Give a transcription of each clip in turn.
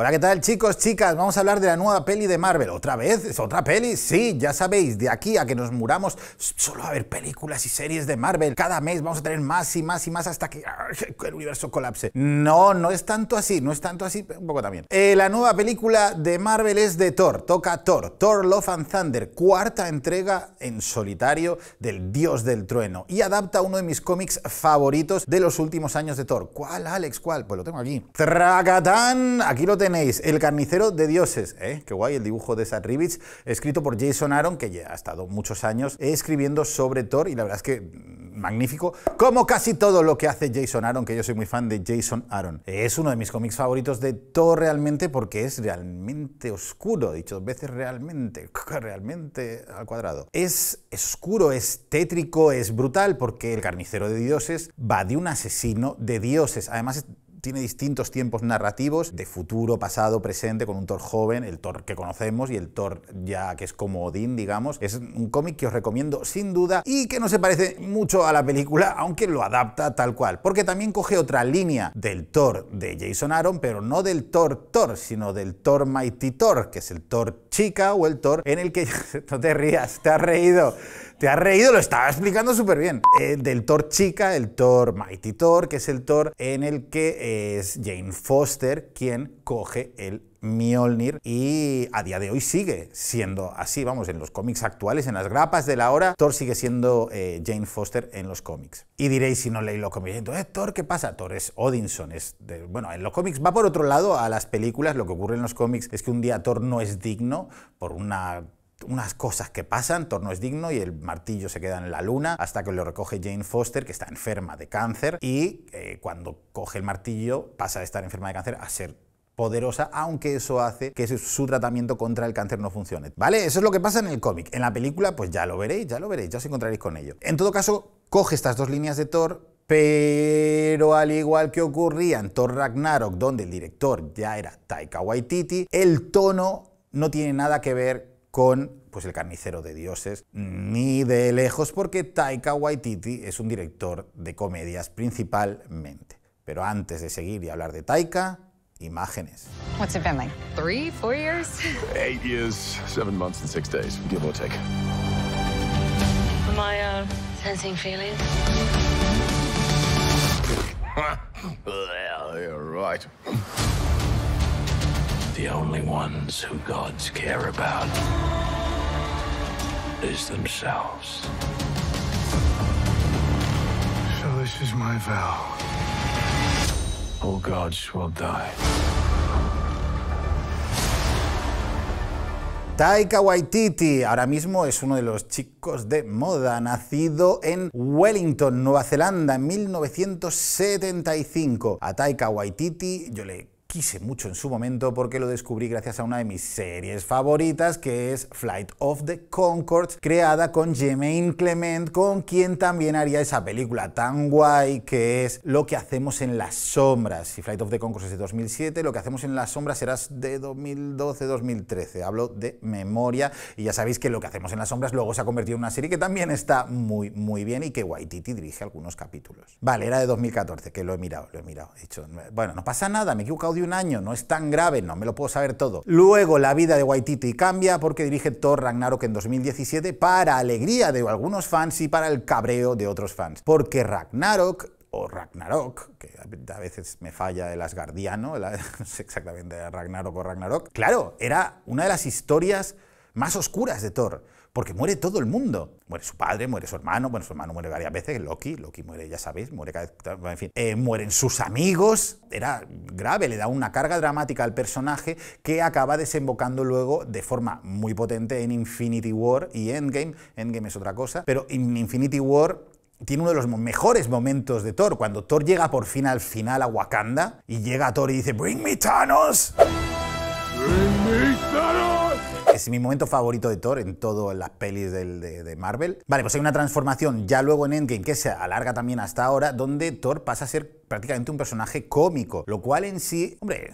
Hola, ¿qué tal chicos, chicas? Vamos a hablar de la nueva peli de Marvel. ¿Otra vez? ¿Es otra peli? Sí, ya sabéis, de aquí a que nos muramos solo a haber películas y series de Marvel. Cada mes vamos a tener más y más y más hasta que el universo colapse. No, no es tanto así, no es tanto así, un poco también. Eh, la nueva película de Marvel es de Thor, toca Thor, Thor Love and Thunder, cuarta entrega en solitario del Dios del Trueno y adapta uno de mis cómics favoritos de los últimos años de Thor. ¿Cuál, Alex? ¿Cuál? Pues lo tengo aquí. Tracatán, aquí lo tengo tenéis El carnicero de dioses, ¿eh? qué guay el dibujo de Sad escrito por Jason Aaron, que ya ha estado muchos años escribiendo sobre Thor y la verdad es que mm, magnífico, como casi todo lo que hace Jason Aaron, que yo soy muy fan de Jason Aaron. Es uno de mis cómics favoritos de Thor realmente porque es realmente oscuro, dicho dos veces realmente, realmente al cuadrado. Es oscuro, es tétrico, es brutal porque El carnicero de dioses va de un asesino de dioses. Además tiene distintos tiempos narrativos de futuro, pasado, presente, con un Thor joven, el Thor que conocemos y el Thor ya que es como Odín, digamos. Es un cómic que os recomiendo sin duda y que no se parece mucho a la película, aunque lo adapta tal cual, porque también coge otra línea del Thor de Jason Aaron, pero no del Thor Thor, sino del Thor Mighty Thor, que es el Thor chica o el Thor en el que no te rías, te has reído. Te has reído, lo estaba explicando súper bien. Eh, del Thor chica, el Thor Mighty Thor, que es el Thor en el que es Jane Foster quien coge el Mjolnir y a día de hoy sigue siendo así, vamos, en los cómics actuales, en las grapas de la hora, Thor sigue siendo eh, Jane Foster en los cómics. Y diréis si no leí los cómics, entonces eh, Thor, ¿qué pasa? Thor es Odinson, es de, bueno, en los cómics va por otro lado a las películas, lo que ocurre en los cómics es que un día Thor no es digno por una unas cosas que pasan, Thor no es digno y el martillo se queda en la luna hasta que lo recoge Jane Foster, que está enferma de cáncer, y eh, cuando coge el martillo pasa de estar enferma de cáncer a ser poderosa, aunque eso hace que su tratamiento contra el cáncer no funcione. ¿Vale? Eso es lo que pasa en el cómic. En la película, pues ya lo veréis, ya lo veréis, ya os encontraréis con ello. En todo caso, coge estas dos líneas de Thor, pero al igual que ocurría en Thor Ragnarok, donde el director ya era Taika Waititi, el tono no tiene nada que ver con pues El carnicero de dioses, ni de lejos porque Taika Waititi es un director de comedias principalmente. Pero antes de seguir y hablar de Taika, imágenes. What's it been like? Three, four years? Eight years, seven months and six days, give or take. Am I uh, sensing feelings? yeah, you're right the only Taika Waititi ahora mismo es uno de los chicos de moda, nacido en Wellington, Nueva Zelanda, en 1975. A Taika Waititi yo le quise mucho en su momento porque lo descubrí gracias a una de mis series favoritas que es Flight of the Concords, creada con Jemaine Clement, con quien también haría esa película tan guay que es Lo que hacemos en las sombras. Si Flight of the Concords es de 2007, Lo que hacemos en las sombras era de 2012-2013. Hablo de memoria y ya sabéis que Lo que hacemos en las sombras luego se ha convertido en una serie que también está muy muy bien y que Waititi dirige algunos capítulos. Vale, era de 2014, que lo he mirado, lo he mirado. bueno, no pasa nada, me he equivocado un año, no es tan grave, no me lo puedo saber todo. Luego la vida de Waititi cambia porque dirige Thor Ragnarok en 2017 para alegría de algunos fans y para el cabreo de otros fans. Porque Ragnarok o Ragnarok, que a veces me falla el asgardiano, no sé exactamente Ragnarok o Ragnarok. Claro, era una de las historias más oscuras de Thor porque muere todo el mundo. Muere su padre, muere su hermano, bueno, su hermano muere varias veces, Loki, Loki muere, ya sabéis, muere cada vez, en fin. Eh, mueren sus amigos, era grave, le da una carga dramática al personaje que acaba desembocando luego de forma muy potente en Infinity War y Endgame. Endgame es otra cosa, pero en Infinity War tiene uno de los mejores momentos de Thor, cuando Thor llega por fin al final a Wakanda y llega a Thor y dice, Bring me Thanos. Bring me Thanos es mi momento favorito de Thor en todas las pelis de, de, Marvel. Vale, pues hay una transformación ya luego en Endgame que se alarga también hasta ahora, donde Thor pasa a ser prácticamente un personaje cómico, lo cual en sí, hombre,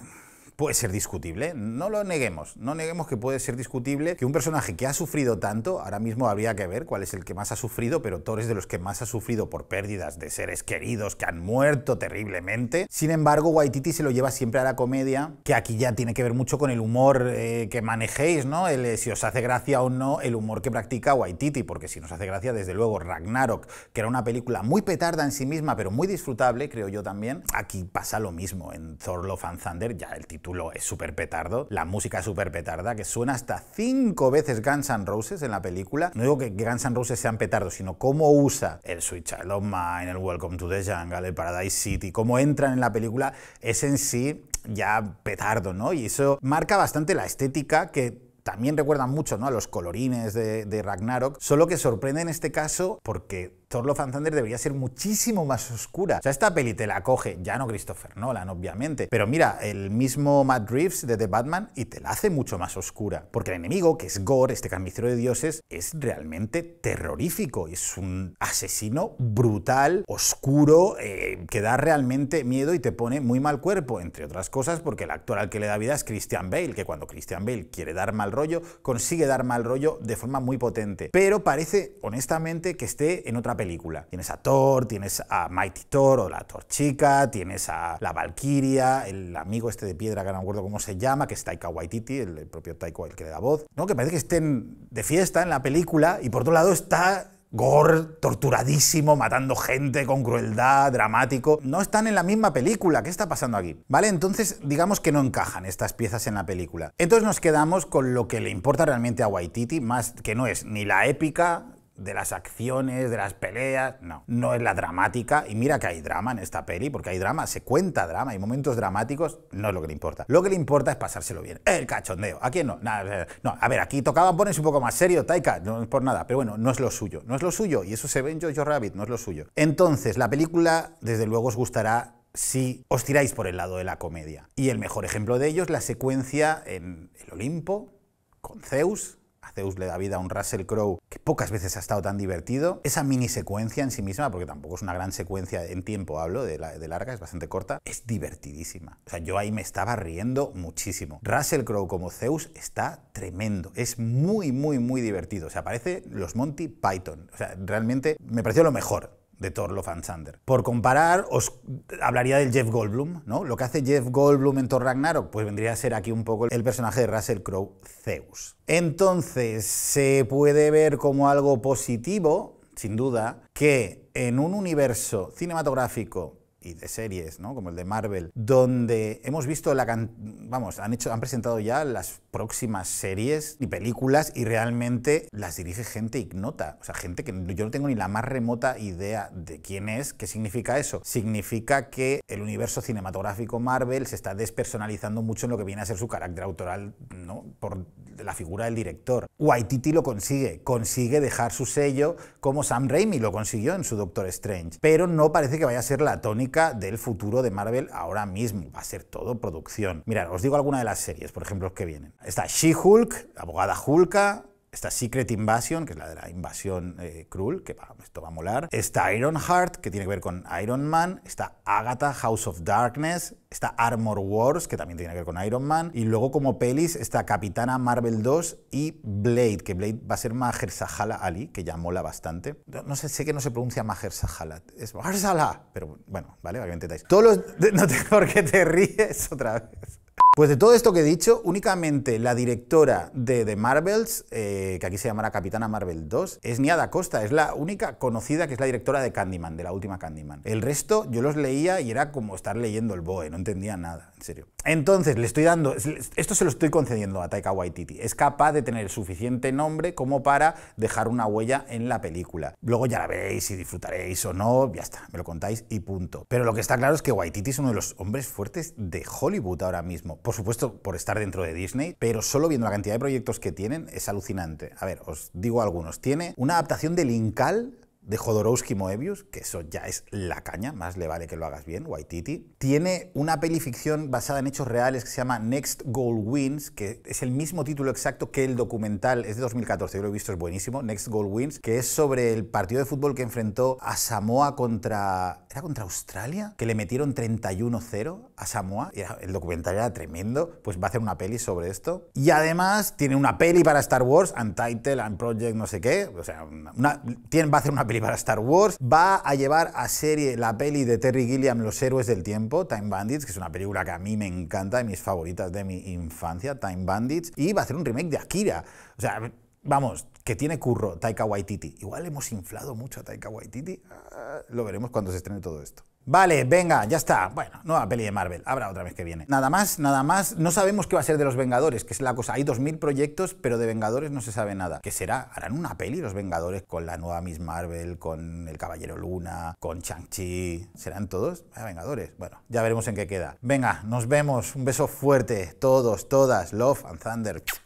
puede ser discutible, no lo neguemos, no neguemos que puede ser discutible que un personaje que ha sufrido tanto, ahora mismo habría que ver cuál es el que más ha sufrido, pero Thor es de los que más ha sufrido por pérdidas de seres queridos que han muerto terriblemente. Sin embargo, Waititi se lo lleva siempre a la comedia, que aquí ya tiene que ver mucho con el humor eh, que manejéis, ¿no? Eh, si os hace gracia o no el humor que practica Waititi, porque si nos hace gracia, desde luego, Ragnarok, que era una película muy petarda en sí misma, pero muy disfrutable, creo yo también, aquí pasa lo mismo. En Thor Love and Thunder ya el tipo título es súper petardo, la música es súper petarda, que suena hasta cinco veces Guns N' Roses en la película. No digo que Guns N' Roses sean petardos, sino cómo usa el Switch, Child of el Welcome to the Jungle, el Paradise City, cómo entran en la película, es en sí ya petardo, ¿no? Y eso marca bastante la estética que también recuerda mucho ¿no? a los colorines de Ragnarok, solo que sorprende en este caso porque Thor Love debería ser muchísimo más oscura. O sea, esta peli te la coge, ya no Christopher Nolan, obviamente, pero mira, el mismo Matt Reeves de The Batman y te la hace mucho más oscura. Porque el enemigo, que es Gore, este carnicero de dioses, es realmente terrorífico. Es un asesino brutal, oscuro, eh, que da realmente miedo y te pone muy mal cuerpo, entre otras cosas, porque el actor al que le da vida es Christian Bale, que cuando Christian Bale quiere dar mal rollo, consigue dar mal rollo de forma muy potente. Pero parece, honestamente, que esté en otra película Tienes a Thor, tienes a Mighty Thor o la Thor chica, tienes a la Valkyria, el amigo este de piedra que no me acuerdo cómo se llama, que es Taika Waititi, el, propio Taika el que le da voz, ¿no? Que parece que estén de fiesta en la película y por otro lado está gore torturadísimo, matando gente con crueldad, dramático. No están en la misma película. ¿Qué está pasando aquí? ¿Vale? Entonces, digamos que no encajan estas piezas en la película. Entonces nos quedamos con lo que le importa realmente a Waititi, más que no es ni la épica de las acciones, de las peleas. No, no es la dramática. Y mira que hay drama en esta peli, porque hay drama, se cuenta drama, hay momentos dramáticos. No es lo que le importa. Lo que le importa es pasárselo bien. El cachondeo. ¿A quién no? Eh, no, a ver, aquí tocaba ponerse un poco más serio, Taika, no es por nada. Pero bueno, no es lo suyo. No es lo suyo. Y eso se ve en Jojo Rabbit, no es lo suyo. Entonces, la película, desde luego, os gustará si os tiráis por el lado de la comedia. Y el mejor ejemplo de ello es la secuencia en el Olimpo, con Zeus, a Zeus le da vida a un Russell Crowe que pocas veces ha estado tan divertido. Esa mini secuencia en sí misma, porque tampoco es una gran secuencia en tiempo, hablo, de, larga, es bastante corta, es divertidísima. O sea, yo ahí me estaba riendo muchísimo. Russell Crowe como Zeus está tremendo. Es muy, muy, muy divertido. O sea, parece los Monty Python. O sea, realmente me pareció lo mejor de Thor Love and Por comparar, os hablaría del Jeff Goldblum, ¿no? Lo que hace Jeff Goldblum en Thor Ragnarok, pues vendría a ser aquí un poco el personaje de Russell Crowe, Zeus. Entonces, se puede ver como algo positivo, sin duda, que en un universo cinematográfico y de series, ¿no? como el de Marvel, donde hemos visto la vamos, han hecho han presentado ya las próximas series y películas y realmente las dirige gente ignota, o sea, gente que yo no tengo ni la más remota idea de quién es, qué significa eso. Significa que el universo cinematográfico Marvel se está despersonalizando mucho en lo que viene a ser su carácter autoral, ¿no? por la figura del director. Waititi lo consigue, consigue dejar su sello como Sam Raimi lo consiguió en su Doctor Strange, pero no parece que vaya a ser la tónica del futuro de Marvel ahora mismo. Va a ser todo producción. Mirad, os digo alguna de las series, por ejemplo, que vienen. Está She-Hulk, Abogada Hulka, Está Secret Invasion, que es la de la invasión cruel, eh, que esto va a molar. Está Heart que tiene que ver con Iron Man. Está Agatha, House of Darkness. Está Armor Wars, que también tiene que ver con Iron Man. Y luego como pelis está Capitana Marvel 2 y Blade, que Blade va a ser Mahershala Ali, que ya mola bastante. No, sé, sé que no se pronuncia Mahershala, es Mahershala. Pero bueno, ¿vale? obviamente estáis. Todos los... No tengo ¿Por qué te ríes otra vez? Pues de todo esto que he dicho, únicamente la directora de The Marvels, eh, que aquí se llamará Capitana Marvel 2, es Niada Costa, es la única conocida que es la directora de Candyman, de la última Candyman. El resto yo los leía y era como estar leyendo el BOE, no entendía nada, en serio. Entonces, le estoy dando, esto se lo estoy concediendo a Taika Waititi, es capaz de tener suficiente nombre como para dejar una huella en la película. Luego ya la veréis si disfrutaréis o no, ya está, me lo contáis y punto. Pero lo que está claro es que Waititi es uno de los hombres fuertes de Hollywood ahora mismo por supuesto, por estar dentro de Disney, pero solo viendo la cantidad de proyectos que tienen es alucinante. A ver, os digo algunos. Tiene una adaptación de Linkal de Jodorowsky Moebius, que eso ya es la caña, más le vale que lo hagas bien, Waititi. Tiene una peli ficción basada en hechos reales que se llama Next Goal Wins, que es el mismo título exacto que el documental, es de 2014, yo lo he visto, es buenísimo, Next Goal Wins, que es sobre el partido de fútbol que enfrentó a Samoa contra... ¿Era contra Australia? Que le metieron 31-0 a Samoa. el documental era tremendo, pues va a hacer una peli sobre esto. Y además tiene una peli para Star Wars, Untitled, Unproject, no sé qué, o sea, una, va a hacer una peli para Star Wars, va a llevar a serie la peli de Terry Gilliam Los Héroes del Tiempo, Time Bandits, que es una película que a mí me encanta, y mis favoritas de mi infancia, Time Bandits, y va a hacer un remake de Akira. O sea, vamos, que tiene curro Taika Waititi. Igual hemos inflado mucho a Taika Waititi. Ah, lo veremos cuando se estrene todo esto. Vale, venga, ya está. Bueno, nueva peli de Marvel, habrá otra vez que viene. Nada más, nada más. No sabemos qué va a ser de los Vengadores, que es la cosa. Hay 2.000 proyectos, pero de Vengadores no se sabe nada. ¿Qué será? ¿Harán una peli los Vengadores con la nueva Miss Marvel, con el Caballero Luna, con Chang-Chi? ¿Serán todos? Ah, Vengadores. Bueno, ya veremos en qué queda. Venga, nos vemos. Un beso fuerte. Todos, todas. Love and Thunder.